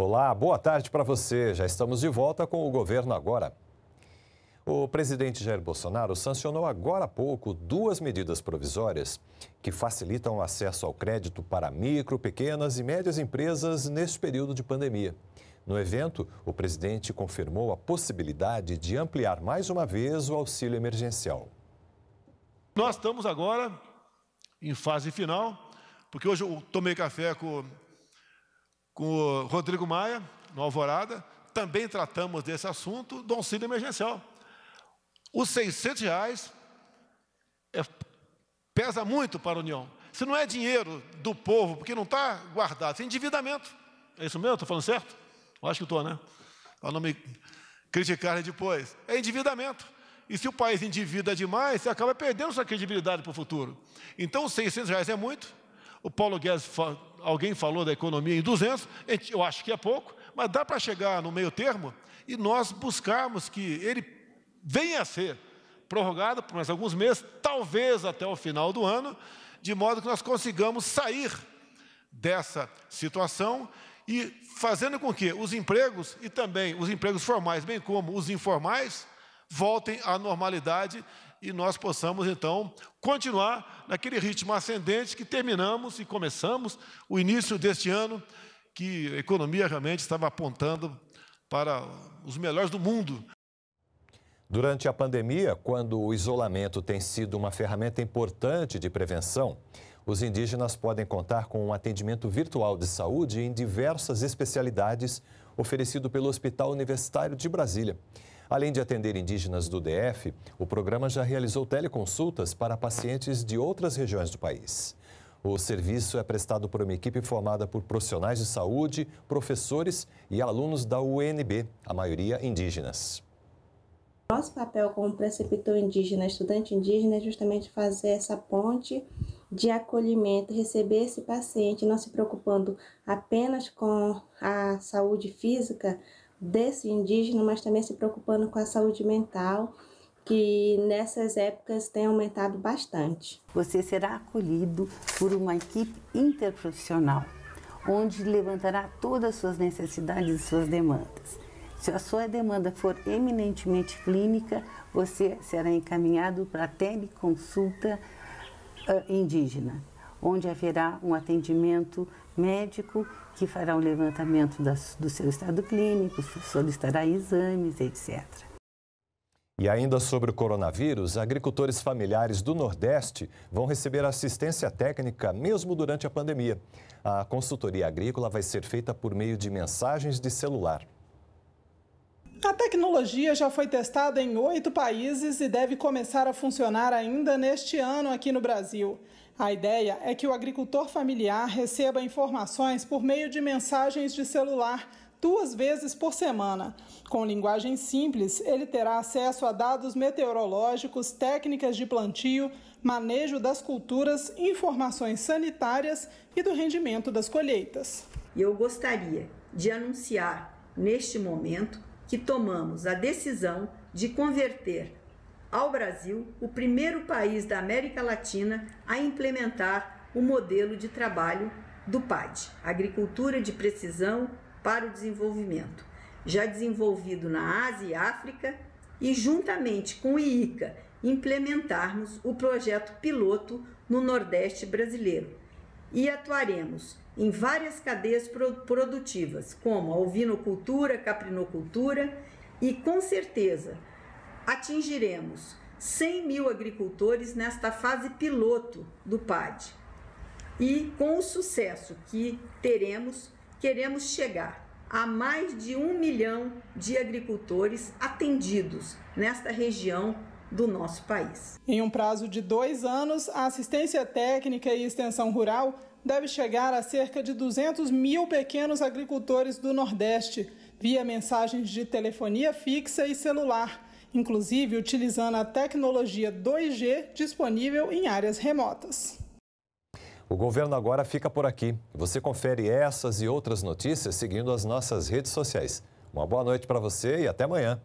Olá, boa tarde para você. Já estamos de volta com o governo agora. O presidente Jair Bolsonaro sancionou agora há pouco duas medidas provisórias que facilitam o acesso ao crédito para micro, pequenas e médias empresas neste período de pandemia. No evento, o presidente confirmou a possibilidade de ampliar mais uma vez o auxílio emergencial. Nós estamos agora em fase final, porque hoje eu tomei café com com o Rodrigo Maia, no Alvorada, também tratamos desse assunto do auxílio emergencial. Os 600 reais é, pesa muito para a União. Se não é dinheiro do povo, porque não está guardado, é endividamento. É isso mesmo? Estou falando certo? Eu acho que estou, né? Para não me criticar depois. É endividamento. E se o país endivida demais, você acaba perdendo sua credibilidade para o futuro. Então, os 600 reais é muito. O Paulo Guedes alguém falou da economia em 200, eu acho que é pouco, mas dá para chegar no meio termo e nós buscarmos que ele venha a ser prorrogado por mais alguns meses, talvez até o final do ano, de modo que nós consigamos sair dessa situação e fazendo com que os empregos e também os empregos formais, bem como os informais, voltem à normalidade e nós possamos então continuar naquele ritmo ascendente que terminamos e começamos o início deste ano, que a economia realmente estava apontando para os melhores do mundo. Durante a pandemia, quando o isolamento tem sido uma ferramenta importante de prevenção, os indígenas podem contar com um atendimento virtual de saúde em diversas especialidades oferecido pelo Hospital Universitário de Brasília. Além de atender indígenas do DF, o programa já realizou teleconsultas para pacientes de outras regiões do país. O serviço é prestado por uma equipe formada por profissionais de saúde, professores e alunos da UNB, a maioria indígenas. Nosso papel como preceptor indígena, estudante indígena, é justamente fazer essa ponte de acolhimento, receber esse paciente, não se preocupando apenas com a saúde física, desse indígena, mas também se preocupando com a saúde mental, que nessas épocas tem aumentado bastante. Você será acolhido por uma equipe interprofissional, onde levantará todas as suas necessidades e suas demandas. Se a sua demanda for eminentemente clínica, você será encaminhado para a teleconsulta ah, indígena onde haverá um atendimento médico que fará um levantamento das, do seu estado clínico, solicitará exames, etc. E ainda sobre o coronavírus, agricultores familiares do Nordeste vão receber assistência técnica mesmo durante a pandemia. A consultoria agrícola vai ser feita por meio de mensagens de celular. A tecnologia já foi testada em oito países e deve começar a funcionar ainda neste ano aqui no Brasil. A ideia é que o agricultor familiar receba informações por meio de mensagens de celular duas vezes por semana. Com linguagem simples, ele terá acesso a dados meteorológicos, técnicas de plantio, manejo das culturas, informações sanitárias e do rendimento das colheitas. Eu gostaria de anunciar neste momento que tomamos a decisão de converter ao Brasil o primeiro país da América Latina a implementar o modelo de trabalho do PAD, Agricultura de Precisão para o Desenvolvimento, já desenvolvido na Ásia e África, e juntamente com o IICA implementarmos o projeto piloto no Nordeste brasileiro, e atuaremos em várias cadeias produtivas, como a ovinocultura, caprinocultura, e com certeza atingiremos 100 mil agricultores nesta fase piloto do PAD. E com o sucesso que teremos, queremos chegar a mais de um milhão de agricultores atendidos nesta região do nosso país. Em um prazo de dois anos, a assistência técnica e extensão rural deve chegar a cerca de 200 mil pequenos agricultores do Nordeste, via mensagens de telefonia fixa e celular, inclusive utilizando a tecnologia 2G disponível em áreas remotas. O governo agora fica por aqui. Você confere essas e outras notícias seguindo as nossas redes sociais. Uma boa noite para você e até amanhã.